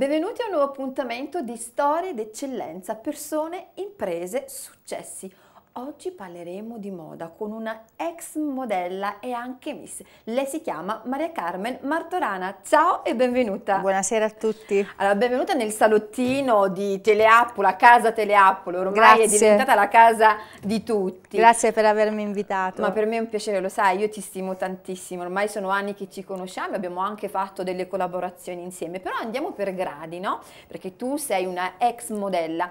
Benvenuti a un nuovo appuntamento di storie d'eccellenza, persone, imprese, successi. Oggi parleremo di moda con una ex modella e anche miss. Lei si chiama Maria Carmen Martorana. Ciao e benvenuta. Buonasera a tutti. Allora, benvenuta nel salottino di Teleappola, Casa Teleappola, ormai Grazie. è diventata la casa di tutti. Grazie per avermi invitato. Ma per me è un piacere, lo sai, io ti stimo tantissimo. Ormai sono anni che ci conosciamo, e abbiamo anche fatto delle collaborazioni insieme, però andiamo per gradi, no? Perché tu sei una ex modella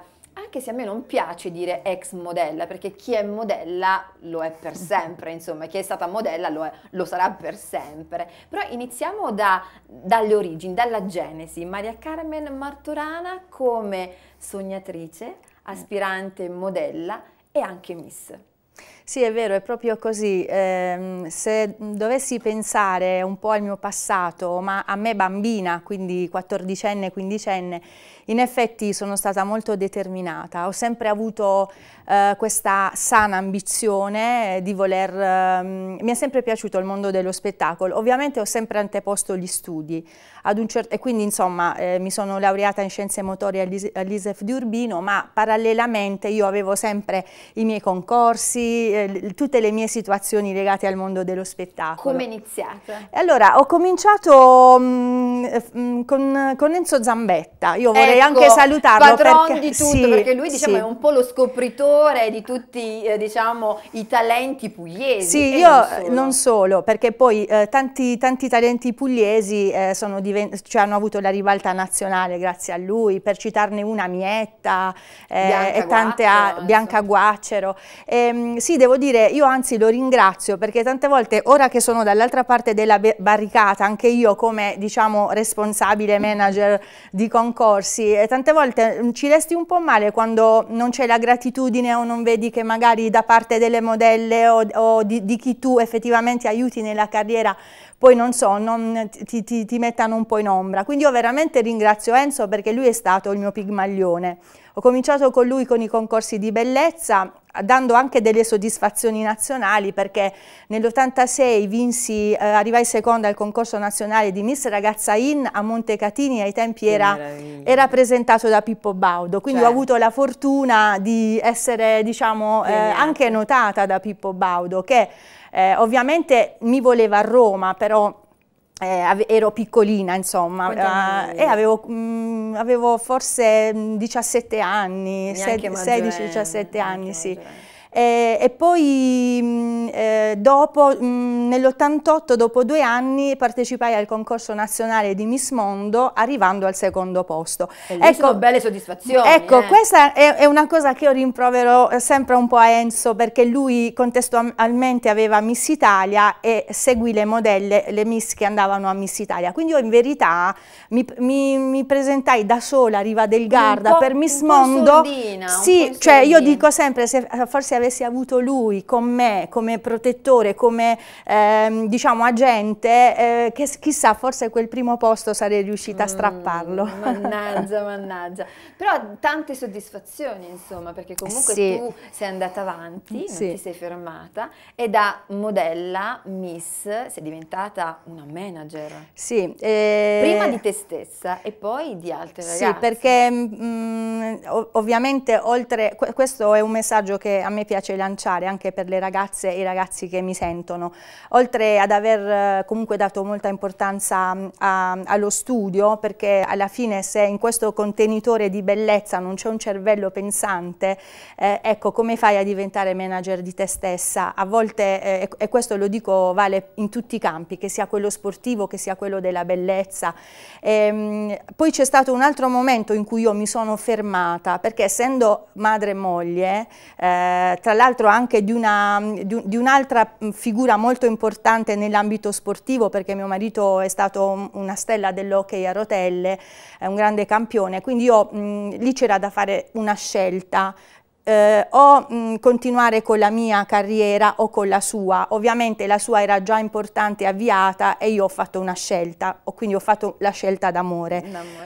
anche se a me non piace dire ex modella, perché chi è modella lo è per sempre, insomma, chi è stata modella lo, è, lo sarà per sempre. Però iniziamo da, dalle origini, dalla genesi. Maria Carmen Martorana come sognatrice, mm. aspirante modella e anche miss. Sì, è vero, è proprio così. Eh, se dovessi pensare un po' al mio passato, ma a me bambina, quindi 14enne, 15enne, in effetti sono stata molto determinata. Ho sempre avuto eh, questa sana ambizione di voler... Eh, mi è sempre piaciuto il mondo dello spettacolo. Ovviamente ho sempre anteposto gli studi. Certo, e quindi, insomma, eh, mi sono laureata in scienze motorie all'ISEF di Urbino, ma parallelamente io avevo sempre i miei concorsi, eh, tutte le mie situazioni legate al mondo dello spettacolo. Come è iniziata? Allora, ho cominciato mh, mm, mh, mm, con, con, Enzo Zambetta, io vorrei ecco, anche salutarlo. Perché, di tutto, sì, perché lui diciamo, sì. è un po' lo scopritore di tutti eh, diciamo, i talenti pugliesi. Sì, io non eh, solo. non solo. perché poi eh, tanti, tanti, talenti pugliesi eh, cioè, hanno avuto la rivalta nazionale grazie a lui, per citarne una Mietta eh, e tante altre, Bianca Guaccero. Ehm, sì, devo devo dire, io anzi lo ringrazio perché tante volte ora che sono dall'altra parte della barricata, anche io come diciamo responsabile manager di concorsi, eh, tante volte mm, ci resti un po' male quando non c'è la gratitudine o non vedi che magari da parte delle modelle o, o di, di chi tu effettivamente aiuti nella carriera poi non so, non, ti, ti, ti, mettano un po' in ombra. Quindi io veramente ringrazio Enzo perché lui è stato il mio pigmaglione. Ho cominciato con lui con i concorsi di bellezza, dando anche delle soddisfazioni nazionali perché nell'86 vinsi, eh, arrivai seconda al concorso nazionale di Miss Ragazza In a Montecatini, ai tempi era, era, presentato da Pippo Baudo, quindi cioè. ho certo. avuto la fortuna di essere diciamo, eh, anche notata da Pippo Baudo che eh, ovviamente mi voleva a Roma, però eh, ero piccolina, insomma, ah, eh, e avevo, mh, mm, avevo, forse 17 mm, anni, 16-17 anni, sì. Maggiorenne. Eh, e poi mh, mm, eh, dopo, mm, nell'88, dopo due anni, partecipai al concorso nazionale di Miss Mondo, arrivando al secondo posto. Ecco, belle soddisfazioni. Ecco, eh. questa è, è, una cosa che io rimprovero sempre un po' a Enzo, perché lui contestualmente aveva Miss Italia e seguì le modelle, le Miss che andavano a Miss Italia. Quindi io in verità mi, mi, mi presentai da sola a Riva del Garda per Miss Mondo. Soldina, sì, cioè soldina. io dico sempre, se forse avessi avuto lui con me come protettore, come ehm, diciamo agente, eh, che chissà forse quel primo posto sarei riuscita a mm, strapparlo. Mm, mannaggia, mannaggia. Però tante soddisfazioni insomma perché comunque sì. tu sei andata avanti, sì. non ti sei fermata e da modella, miss, sei diventata una manager. Sì. Eh... Prima di te stessa e poi di altre ragazze. Sì perché mh, mm, ovviamente oltre, questo è un messaggio che a me piace lanciare anche per le ragazze e i ragazzi che mi sentono. Oltre ad aver eh, comunque dato molta importanza mm, a, allo studio, perché alla fine se in questo contenitore di bellezza non c'è un cervello pensante, eh, ecco come fai a diventare manager di te stessa? A volte, eh, e questo lo dico vale in tutti i campi, che sia quello sportivo, che sia quello della bellezza. Ehm, poi c'è stato un altro momento in cui io mi sono fermata, perché essendo madre e moglie, eh, tra l'altro anche di un'altra un figura molto importante nell'ambito sportivo perché mio marito è stato una stella dell'hockey a rotelle, è un grande campione, quindi io mh, lì c'era da fare una scelta eh, o mh, continuare con la mia carriera o con la sua. Ovviamente la sua era già importante e avviata e io ho fatto una scelta, ho, quindi ho fatto la scelta d'amore.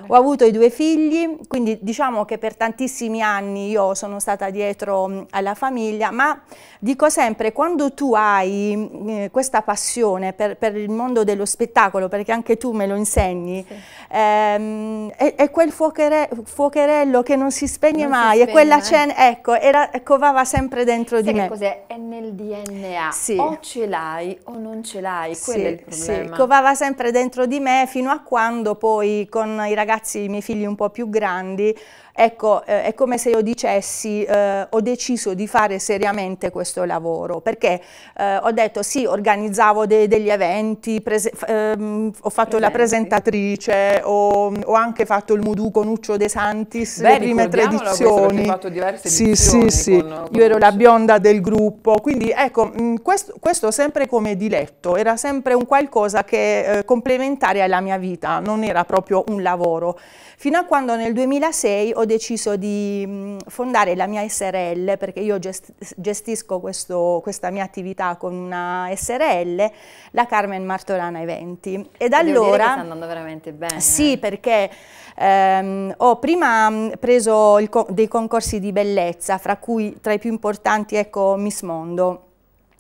Ho avuto i due figli, quindi diciamo che per tantissimi anni io sono stata dietro mh, alla famiglia, ma dico sempre, quando tu hai mh, eh, questa passione per, per, il mondo dello spettacolo, perché anche tu me lo insegni, sì. ehm, è, è, quel fuocherello che non si spegne non mai, si spegne è quella cena, ecco, ecco, era, covava ecco, sempre dentro Sai di me. cos'è? È nel DNA. Sì. O ce l'hai o non ce l'hai, sì, è il problema. Sì, covava ecco, sempre dentro di me fino a quando poi con i ragazzi, i miei figli un po' più grandi, Ecco, eh, è come se io dicessi eh, ho deciso di fare seriamente questo lavoro, perché eh, ho detto sì, organizzavo de degli eventi, ehm, ho fatto Presenti. la presentatrice, ho, mm, ho, anche fatto il Mudu con Uccio De Santis, Beh, le prime tre edizioni. Ho fatto diverse sì, edizioni. Sì, sì, con, io ero la bionda del gruppo, quindi ecco, mh, mm, questo, questo, sempre come diletto, era sempre un qualcosa che eh, complementare alla mia vita, non era proprio un lavoro. Fino a quando nel 2006 ho ho deciso di mm, fondare la mia SRL perché io gestisco questo, questa mia attività con una SRL, la Carmen Martorana Eventi. E da allora... sta andando veramente bene. Eh. Sì, eh. perché ehm, ho prima mm, preso co dei concorsi di bellezza, fra cui tra i più importanti ecco Miss Mondo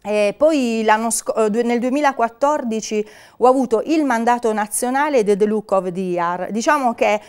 e poi eh, nel 2014 ho avuto il mandato nazionale The Look of the Year. Diciamo che eh,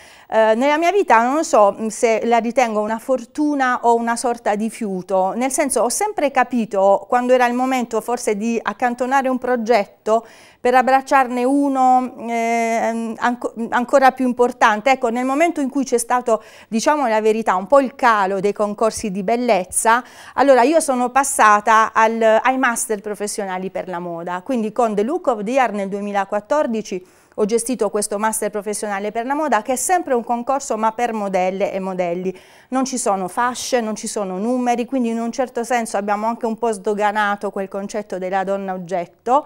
nella mia vita non so mm, se la ritengo una fortuna o una sorta di fiuto, nel senso ho sempre capito quando era il momento forse di accantonare un progetto per abbracciarne uno eh, ehm, ancora più importante. Ecco, nel momento in cui c'è stato, diciamo la verità, un po' il calo dei concorsi di bellezza, allora io sono passata al, ai master professionali per la moda, quindi con The Look of the Year nel 2014 ho gestito questo master professionale per la moda che è sempre un concorso ma per modelle e modelli. Non ci sono fasce, non ci sono numeri, quindi in un certo senso abbiamo anche un po' sdoganato quel concetto della donna oggetto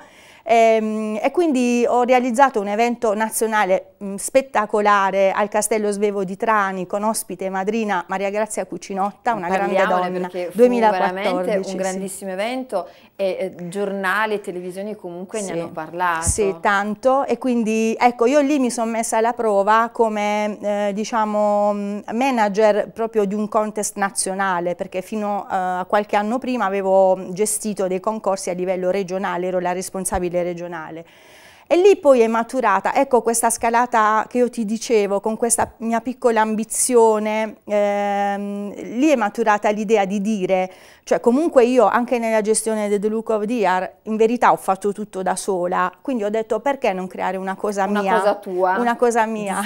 e, ehm, e quindi ho realizzato un evento nazionale mh, mm, spettacolare al Castello Svevo di Trani con ospite madrina Maria Grazia Cucinotta, una grande donna, fu 2014. veramente un grandissimo sì. evento e eh, giornali e televisioni comunque sì. ne hanno parlato. Sì, tanto e quindi ecco io lì mi sono messa alla prova come eh, diciamo mm, manager proprio di un contest nazionale perché fino eh, a qualche anno prima avevo gestito dei concorsi a livello regionale, ero la responsabile regionale e lì poi è maturata, ecco questa scalata che io ti dicevo con questa mia piccola ambizione, ehm, lì è maturata l'idea di dire, cioè comunque io anche nella gestione del The Look of Dear in verità ho fatto tutto da sola, quindi ho detto perché non creare una cosa una mia? Una cosa tua. Una cosa mia.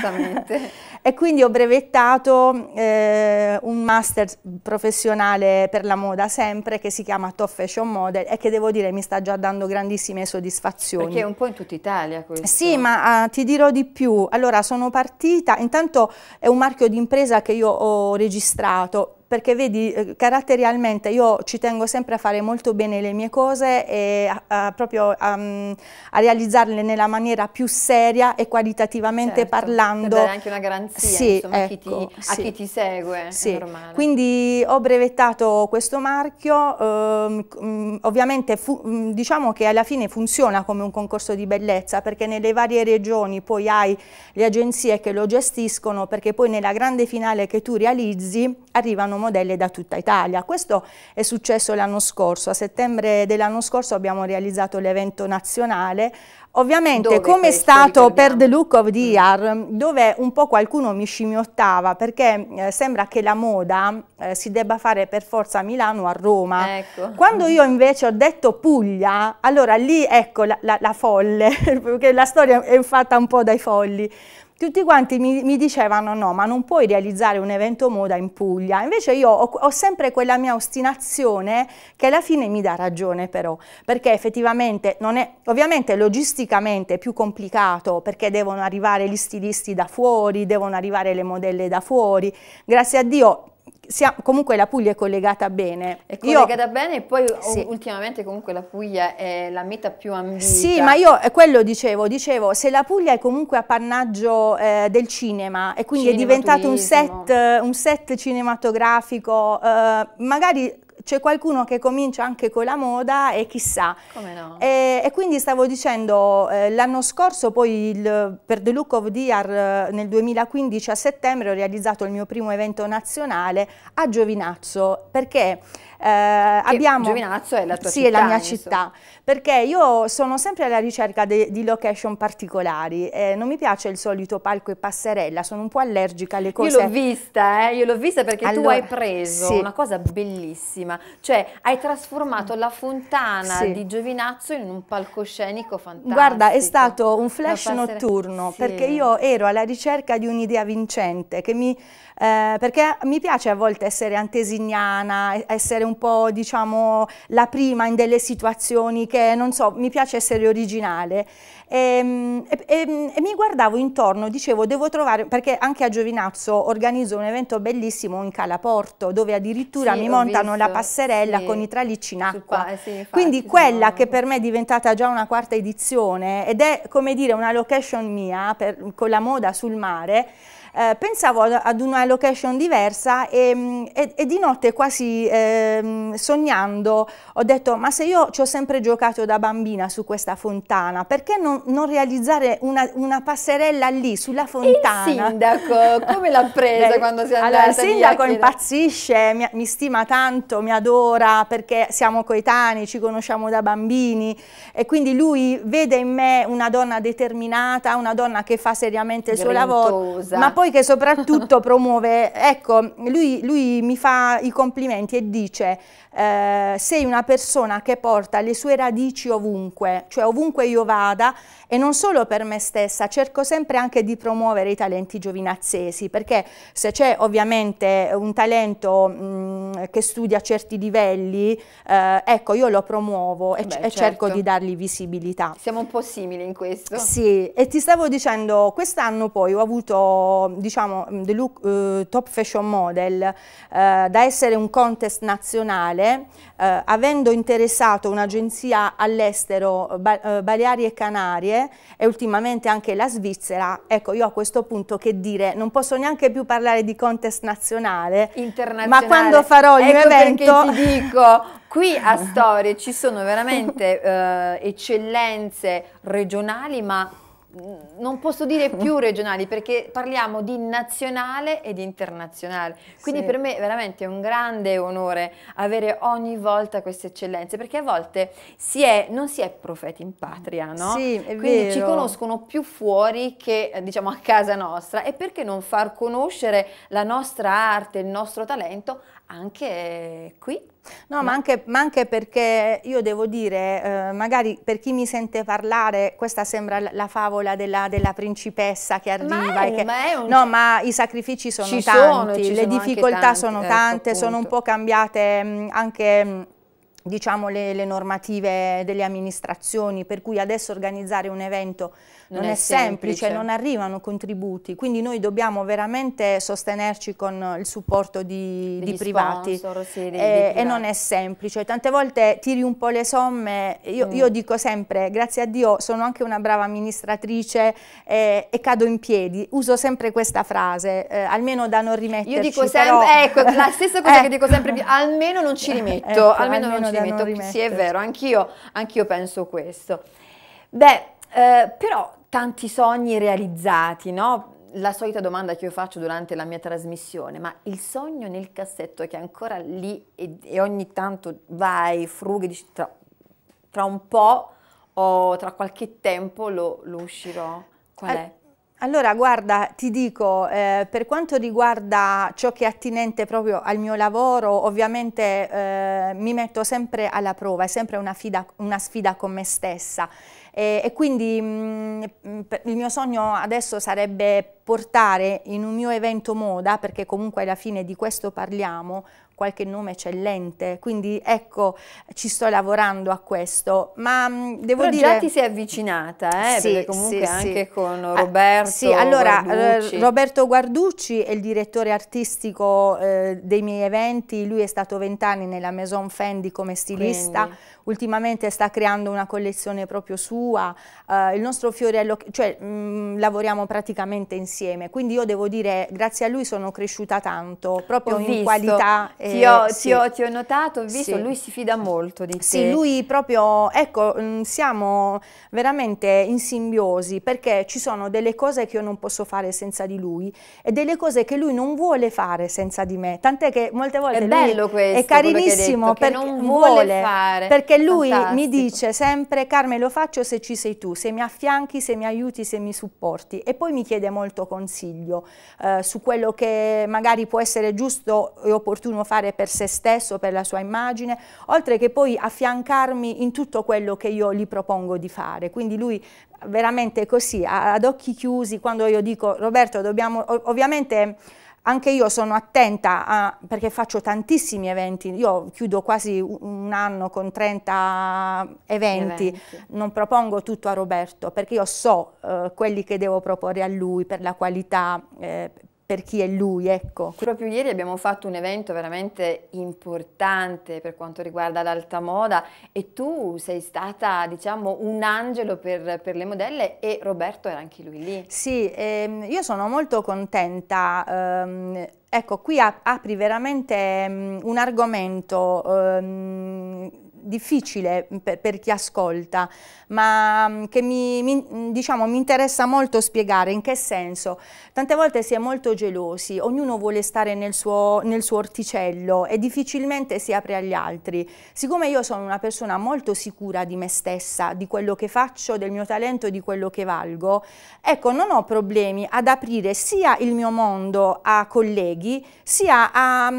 e quindi ho brevettato eh, un master professionale per la moda sempre che si chiama Top Fashion Model e che devo dire mi sta già dando grandissime soddisfazioni. Perché è un po' in tutti i tempi Italia questo. Sì, ma uh, ti dirò di più. Allora, sono partita, intanto è un marchio di impresa che io ho registrato, perché vedi eh, caratterialmente io ci tengo sempre a fare molto bene le mie cose e a, a proprio um, a realizzarle nella maniera più seria e qualitativamente certo, parlando. Per dare anche una garanzia sì, insomma, ecco, a, chi ti, sì. a, chi ti, segue, sì. Quindi ho brevettato questo marchio, um, ovviamente fu, mm, diciamo che alla fine funziona come un concorso di bellezza perché nelle varie regioni poi hai le agenzie che lo gestiscono perché poi nella grande finale che tu realizzi arrivano modelle da tutta Italia. Questo è successo l'anno scorso, a settembre dell'anno scorso abbiamo realizzato l'evento nazionale Ovviamente, come è stato per The Look of the mm. Year, mm. dove un po' qualcuno mi scimmiottava, perché eh, sembra che la moda eh, si debba fare per forza a Milano o a Roma. Ecco. Quando io invece ho detto Puglia, allora lì ecco la, la, la folle, perché la storia è fatta un po' dai folli tutti quanti mi, mi, dicevano no, ma non puoi realizzare un evento moda in Puglia. Invece io ho, ho, sempre quella mia ostinazione che alla fine mi dà ragione però, perché effettivamente non è, ovviamente logisticamente è più complicato perché devono arrivare gli stilisti da fuori, devono arrivare le modelle da fuori. Grazie a Dio siamo, comunque la Puglia è collegata bene. È collegata io, bene e poi sì. ultimamente comunque la Puglia è la meta più ambita. Sì, ma io eh, quello dicevo, dicevo, se la Puglia è comunque appannaggio eh, del cinema e quindi è diventato un set, un set, cinematografico, eh, magari c'è qualcuno che comincia anche con la moda e chissà. Come No? E, eh, e, quindi stavo dicendo, eh, l'anno scorso poi il, per The Look of DR eh, nel 2015 a settembre ho realizzato il mio primo evento nazionale a Giovinazzo, perché eh, abbiamo... Giovinazzo è la tua sì, città. Sì, è la mia insomma. città, perché io sono sempre alla ricerca de, di location particolari, eh, non mi piace il solito palco e passerella, sono un po' allergica alle cose. Io l'ho vista, eh? io l'ho vista perché allora, tu hai preso sì. una cosa bellissima prima, cioè hai trasformato la fontana sì. di Giovinazzo in un palcoscenico fantastico. Guarda, è stato un flash passer... notturno, sì. perché io ero alla ricerca di un'idea vincente che mi eh, perché mi piace a volte essere antesignana, essere un po' diciamo la prima in delle situazioni che non so, mi piace essere originale. Ehm, e, e, ehm, e, e mi guardavo intorno, dicevo devo trovare, perché anche a Giovinazzo organizzo un evento bellissimo in Calaporto dove addirittura sì, mi montano visto, la passerella sì. con i tralicci in acqua. Qua, eh sì, infatti, Quindi quella sono... che per me è diventata già una quarta edizione ed è come dire una location mia per, con la moda sul mare, eh, pensavo ad una location diversa e, mm, e, e di notte quasi eh, sognando ho detto ma se io ci ho sempre giocato da bambina su questa fontana, perché non, non realizzare una, una, passerella lì sulla fontana? Il sindaco come l'ha presa Beh, quando si è andata? Allora, il sindaco impazzisce, mi, mi stima tanto, mi adora perché siamo coetanei, ci conosciamo da bambini e quindi lui vede in me una donna determinata, una donna che fa seriamente il suo lavoro, ma poi poi che soprattutto promuove, ecco, lui, lui, mi fa i complimenti e dice eh, sei una persona che porta le sue radici ovunque, cioè ovunque io vada e non solo per me stessa, cerco sempre anche di promuovere i talenti giovinazzesi, perché se c'è ovviamente un talento mh, che studia a certi livelli, eh, ecco, io lo promuovo e, Beh, certo. e, cerco certo. di dargli visibilità. Siamo un po' simili in questo. Sì, e ti stavo dicendo, quest'anno poi ho avuto diciamo, mm, the look, uh, top fashion model uh, da essere un contest nazionale, uh, avendo interessato un'agenzia all'estero, ba Baleari e Canarie e ultimamente anche la Svizzera, ecco io a questo punto che dire, non posso neanche più parlare di contest nazionale, ma quando farò il ecco mio evento... Ti dico, qui a Storie ci sono veramente eccellenze regionali ma non posso dire più regionali perché parliamo di nazionale ed internazionale. Quindi sì. per me è veramente un grande onore avere ogni volta queste eccellenze perché a volte si è, non si è profeti in patria, no? Sì, è Quindi vero. ci conoscono più fuori che diciamo a casa nostra e perché non far conoscere la nostra arte, il nostro talento anche qui. No, Ma, anche, ma, anche, perché io devo dire, eh, magari per chi mi sente parlare, questa sembra la favola della, della principessa che arriva. Ma è, che, ma è un... No, ma i sacrifici sono ci tanti, sono, le sono difficoltà tanti, sono ecco, tante, ecco, sono un po' cambiate mh, mm, anche... Mh, mm, diciamo, le, le, normative delle amministrazioni, per cui adesso organizzare un evento non, non è, semplice, semplice, non arrivano contributi, quindi noi dobbiamo veramente sostenerci con il supporto di, di privati sponsor, sì, dei, eh, e, dei e, non è semplice, tante volte tiri un po' le somme, io, mm. io dico sempre, grazie a Dio sono anche una brava amministratrice eh, e cado in piedi, uso sempre questa frase, eh, almeno da non rimetterci. Io dico sempre, però... ecco, la stessa cosa eh. che dico sempre, almeno non ci rimetto, ecco, almeno, almeno non rimetto, Sì, è vero, anch'io, anch'io penso questo. Beh, eh, però tanti sogni realizzati, no? La solita domanda che io faccio durante la mia trasmissione, ma il sogno nel cassetto che è ancora lì e, e ogni tanto vai, frughi, dici tra, tra, un po' o tra qualche tempo lo, lo uscirò, qual è? Eh, allora, guarda, ti dico, eh, per quanto riguarda ciò che è attinente proprio al mio lavoro, ovviamente eh, mi metto sempre alla prova, è sempre una, fida, una sfida con me stessa e, e quindi mh, mm, il mio sogno adesso sarebbe portare in un mio evento moda, perché comunque alla fine di questo parliamo, qualche nome eccellente, quindi ecco ci sto lavorando a questo, ma mm, devo Però dire... già ti sei avvicinata, eh? sì, perché comunque sì, anche sì. con ah, Roberto ah, Sì, allora eh, Guarducci. Roberto Guarducci è il direttore artistico eh, dei miei eventi, lui è stato vent'anni nella Maison Fendi come stilista, quindi ultimamente sta creando una collezione proprio sua, eh, il nostro Fiorello, cioè mh, mm, lavoriamo praticamente insieme, quindi io devo dire grazie a lui sono cresciuta tanto, proprio ho in visto. qualità. E, eh, ti, ho, sì. ti, ho, ti, ho, notato, ho visto, sì. lui si fida molto di te. Sì, lui proprio, ecco, mh, mm, siamo veramente in simbiosi perché ci sono delle cose che io non posso fare senza di lui e delle cose che lui non vuole fare senza di me, tant'è che molte volte è bello questo, è carinissimo detto, perché non vuole fare. Perché perché lui Fantastico. mi dice sempre, Carmen lo faccio se ci sei tu, se mi affianchi, se mi aiuti, se mi supporti. E poi mi chiede molto consiglio eh, su quello che magari può essere giusto e opportuno fare per se stesso, per la sua immagine, oltre che poi affiancarmi in tutto quello che io gli propongo di fare. Quindi lui veramente così, ad occhi chiusi, quando io dico Roberto dobbiamo, ovviamente anche io sono attenta a, perché faccio tantissimi eventi, io chiudo quasi un anno con 30 eventi, eventi. non propongo tutto a Roberto perché io so eh, quelli che devo proporre a lui per la qualità, eh, per chi è lui, ecco. Proprio ieri abbiamo fatto un evento veramente importante per quanto riguarda l'alta moda e tu sei stata, diciamo, un angelo per, per le modelle e Roberto era anche lui lì. Sì, ehm, io sono molto contenta. Ehm, ecco, qui apri veramente um, un argomento um, difficile mm, per, per, chi ascolta, ma mm, che mi, mi, mm, diciamo, mi interessa molto spiegare in che senso. Tante volte si è molto gelosi, ognuno vuole stare nel suo, nel suo orticello e difficilmente si apre agli altri. Siccome io sono una persona molto sicura di me stessa, di quello che faccio, del mio talento e di quello che valgo, ecco, non ho problemi ad aprire sia il mio mondo a colleghi, sia a,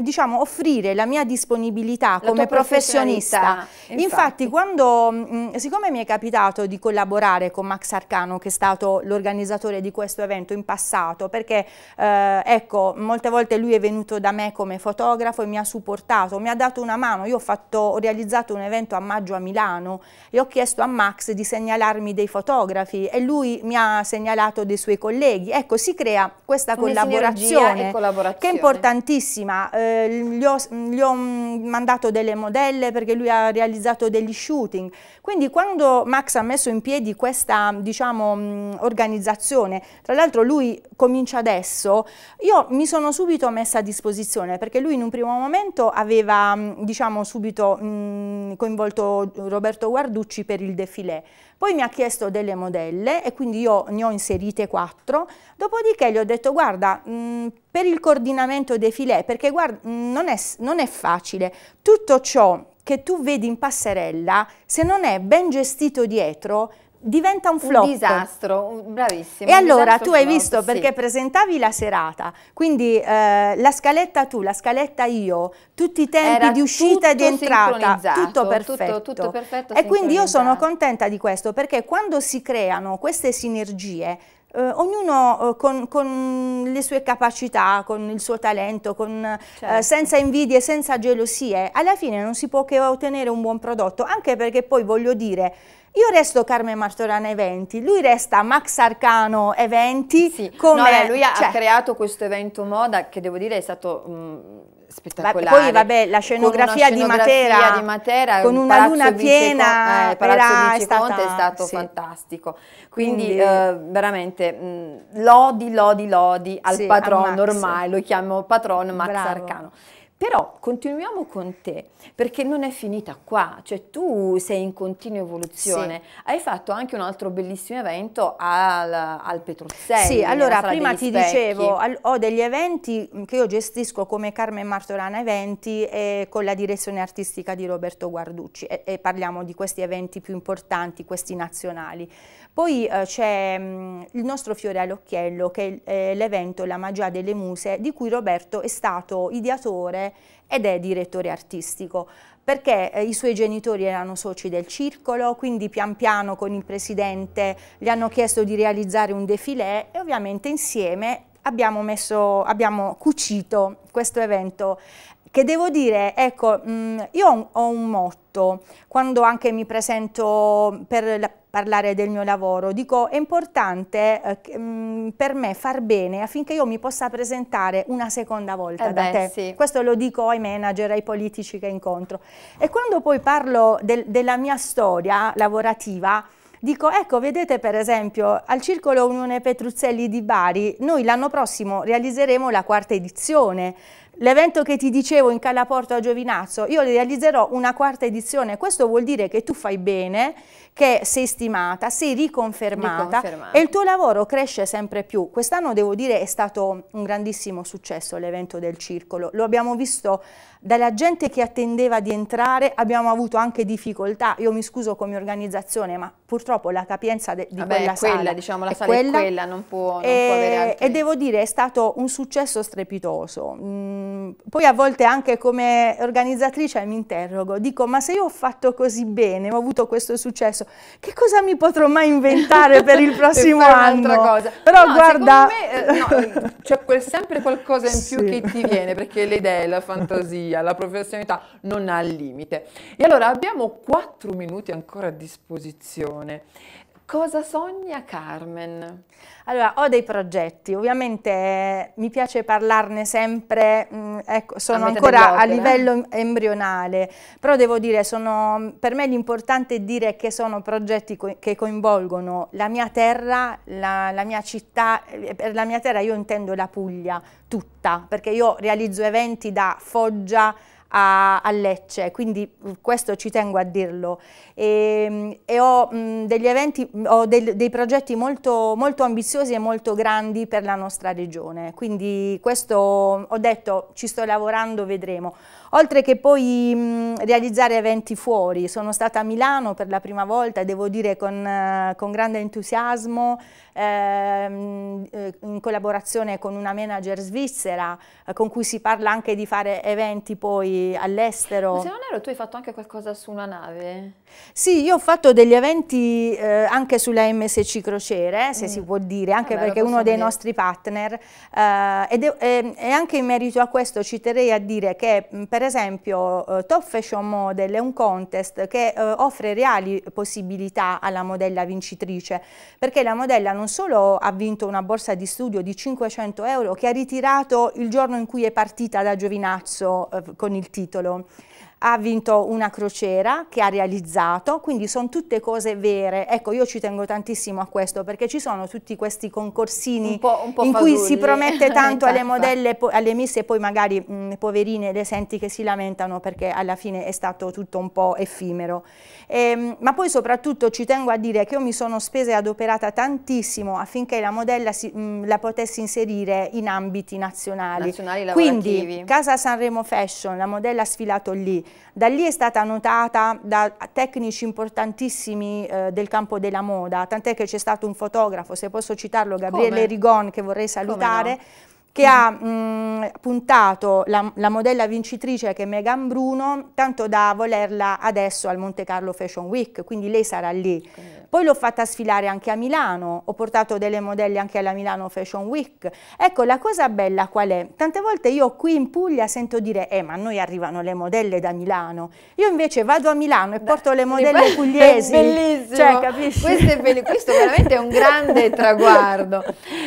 diciamo, offrire la mia disponibilità la come professionista vista. Infatti, infatti quando, mh, mm, siccome mi è capitato di collaborare con Max Arcano, che è stato l'organizzatore di questo evento in passato, perché eh, ecco, molte volte lui è venuto da me come fotografo e mi ha supportato, mi ha dato una mano, io ho, fatto, ho realizzato un evento a maggio a Milano e ho chiesto a Max di segnalarmi dei fotografi e lui mi ha segnalato dei suoi colleghi. Ecco, si crea questa collaborazione, collaborazione, che è importantissima. Eh, gli, ho, gli ho mandato delle modelle perché lui lui ha realizzato degli shooting. Quindi quando Max ha messo in piedi questa diciamo, mm, organizzazione, tra l'altro lui comincia adesso, io mi sono subito messa a disposizione perché lui in un primo momento aveva mm, diciamo, subito mh, mm, coinvolto Roberto Guarducci per il defilé. Poi mi ha chiesto delle modelle e quindi io ne ho inserite quattro, dopodiché gli ho detto guarda mh, per il coordinamento dei defilé, perché guarda, mh, non, è, non è facile, tutto ciò che tu vedi in passerella, se non è ben gestito dietro, diventa un flop. Un disastro, bravissimo. E allora tu hai flop, visto sì. perché presentavi la serata, quindi eh, la scaletta tu, la scaletta io, tutti i tempi Era di uscita e di entrata, tutto perfetto. Tutto, tutto perfetto e quindi io sono contenta di questo perché quando si creano queste sinergie eh, ognuno eh, con, con, le sue capacità, con il suo talento, con, eh, certo. eh, senza invidie, senza gelosie, alla fine non si può che ottenere un buon prodotto, anche perché poi voglio dire, io resto Carmen Martorana Eventi, lui resta Max Arcano Eventi. Sì. Come, no, beh, lui ha, cioè, ha, creato questo evento moda che devo dire è stato... Mh, mm, spettacolare. Beh, poi vabbè, la scenografia, scenografia di, Matera, di, Matera, con una luna piena, con, eh, Palazzo Vinci è, stata, è stato sì. fantastico. Quindi, Quindi eh, veramente mh, mm, lodi, lodi, lodi al sì, patrono ormai, lo chiamo patron Max Bravo. Arcano. Però continuiamo con te, perché non è finita qua, cioè tu sei in continua evoluzione. Sì. Hai fatto anche un altro bellissimo evento al, al Petruzzelli. Sì, allora prima ti dicevo, ho degli eventi che io gestisco come Carmen Martorana Eventi eh, con la direzione artistica di Roberto Guarducci e, e, parliamo di questi eventi più importanti, questi nazionali. Poi eh, c'è mm, il nostro fiore all'occhiello che è eh, l'evento La magia delle muse di cui Roberto è stato ideatore ed è direttore artistico perché eh, i suoi genitori erano soci del circolo, quindi pian piano con il presidente gli hanno chiesto di realizzare un defilé e ovviamente insieme abbiamo, messo, abbiamo cucito questo evento che devo dire, ecco, mm, io ho un motto, quando anche mi presento per parlare del mio lavoro, dico è importante eh, mm, per me far bene affinché io mi possa presentare una seconda volta eh da beh, te. Sì. Questo lo dico ai manager, ai politici che incontro. E quando poi parlo del, della mia storia lavorativa, Dico, ecco, vedete per esempio al Circolo Unione Petruzzelli di Bari, noi l'anno prossimo realizzeremo la quarta edizione L'evento che ti dicevo in Calaporto a Giovinazzo, io realizzerò una quarta edizione, questo vuol dire che tu fai bene, che sei stimata, sei riconfermata, riconfermata. e il tuo lavoro cresce sempre più. Quest'anno devo dire è stato un grandissimo successo l'evento del circolo, lo abbiamo visto dalla gente che attendeva di entrare abbiamo avuto anche difficoltà, io mi scuso come organizzazione, ma purtroppo la capienza di Vabbè, quella, quella sala, diciamo, la è sala quella, è quella, non può, non e, può avere altri... E devo dire è stato un successo strepitoso, mm, poi a volte anche come organizzatrice mi interrogo, dico ma se io ho fatto così bene, ho avuto questo successo, che cosa mi potrò mai inventare per il prossimo per anno? Cosa. Però no, guarda... Me, eh, no, c'è sempre qualcosa in più che ti viene, perché le idee, la fantasia follia, la professionalità non ha limite. E allora abbiamo 4 minuti ancora a disposizione Cosa sogna Carmen? Allora, ho dei progetti, ovviamente mi piace parlarne sempre, mm, ecco, sono a ancora a eh? livello embrionale, però devo dire, sono, per me l'importante è dire che sono progetti co che coinvolgono la mia terra, la, la mia città, eh, per la mia terra io intendo la Puglia tutta, perché io realizzo eventi da Foggia a, a Lecce, quindi questo ci tengo a dirlo. E, ehm, e ho, mh, degli eventi, ho del, dei progetti molto, molto ambiziosi e molto grandi per la nostra regione, quindi questo ho detto ci sto lavorando, vedremo oltre che poi mh, realizzare eventi fuori. Sono stata a Milano per la prima volta, devo dire con, eh, con grande entusiasmo, ehm, eh, in collaborazione con una manager svizzera eh, con cui si parla anche di fare eventi poi all'estero. Ma se non ero, tu hai fatto anche qualcosa su una nave? Sì, io ho fatto degli eventi eh, anche sulla MSC Crociere, se mm. si può dire, anche ah, perché è uno dei dire. nostri partner eh, ed, e anche in merito a questo ci terrei a dire che per per esempio eh, Top Fashion Model è un contest che eh, offre reali possibilità alla modella vincitrice perché la modella non solo ha vinto una borsa di studio di 500 euro che ha ritirato il giorno in cui è partita da Giovinazzo eh, con il titolo ha vinto una crociera che ha realizzato, quindi sono tutte cose vere. Ecco, io ci tengo tantissimo a questo perché ci sono tutti questi concorsini un po', un po in cui si promette tanto alle esatto. modelle, alle miss e poi magari mh, poverine le senti che si lamentano perché alla fine è stato tutto un po' effimero. E, ehm, ma poi soprattutto ci tengo a dire che io mi sono spesa e adoperata tantissimo affinché la modella si, mh, la potessi inserire in ambiti nazionali. nazionali quindi Casa Sanremo Fashion, la modella ha sfilato lì, da lì è stata notata da tecnici importantissimi eh, del campo della moda, tant'è che c'è stato un fotografo, se posso citarlo, Gabriele Come? Rigon, che vorrei salutare, che ha mh, mm, puntato la, la, modella vincitrice che è Megan Bruno, tanto da volerla adesso al Monte Carlo Fashion Week, quindi lei sarà lì. Poi l'ho fatta sfilare anche a Milano, ho portato delle modelle anche alla Milano Fashion Week. Ecco, la cosa bella qual è? Tante volte io qui in Puglia sento dire, eh ma a noi arrivano le modelle da Milano, io invece vado a Milano e porto le modelle pugliesi. Bellissimo, cioè, capisci? Questo, è questo veramente è un grande traguardo.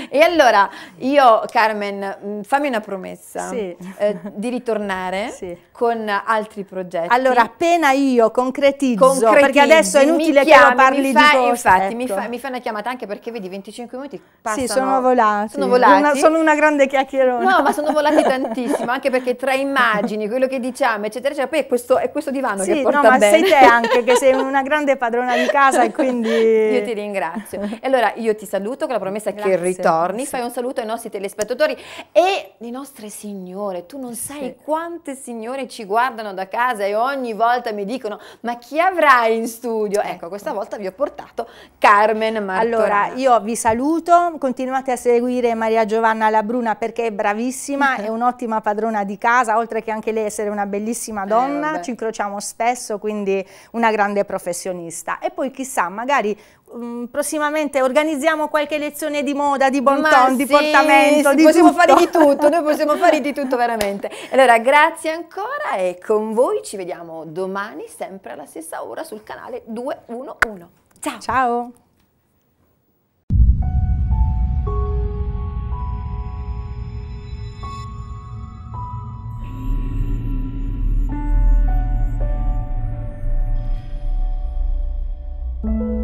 E allora, io Carmen, Carmen, mm, fammi una promessa sì. eh, di ritornare sì. con altri progetti. Allora, appena io concretizzo, Concretizzi, perché adesso è inutile chiami, che lo parli fa, di cose. Infatti, ecco. mi, fa, mi, fa, una chiamata anche perché vedi 25 minuti passano. Sì, sono volati. Sono, volati. Una, sono una grande chiacchierona. No, ma sono volati tantissimo, anche perché tra immagini, quello che diciamo, eccetera, eccetera, poi è questo, è questo divano sì, che porta no, ma bene. sei te anche che sei una grande padrona di casa e quindi... Io ti ringrazio. allora io ti saluto con la promessa Grazie. che ritorni, fai un saluto ai nostri telespettatori e le nostre signore. Tu non sai sì. quante signore ci guardano da casa e ogni volta mi dicono ma chi avrai in studio? Ecco, ecco questa volta vi ho portato Carmen Martorana. Allora, io vi saluto, continuate a seguire Maria Giovanna Labruna perché è bravissima, è un'ottima padrona di casa, oltre che anche lei essere una bellissima eh, donna, eh, ci incrociamo spesso, quindi una grande professionista. E poi chissà, magari Mm, prossimamente organizziamo qualche lezione di moda, di bon ton, sì, di portamento, sì, di possiamo tutto. fare di tutto, noi possiamo fare di tutto veramente. Allora, grazie ancora e con voi ci vediamo domani sempre alla stessa ora sul canale 211. Ciao! Ciao! thank you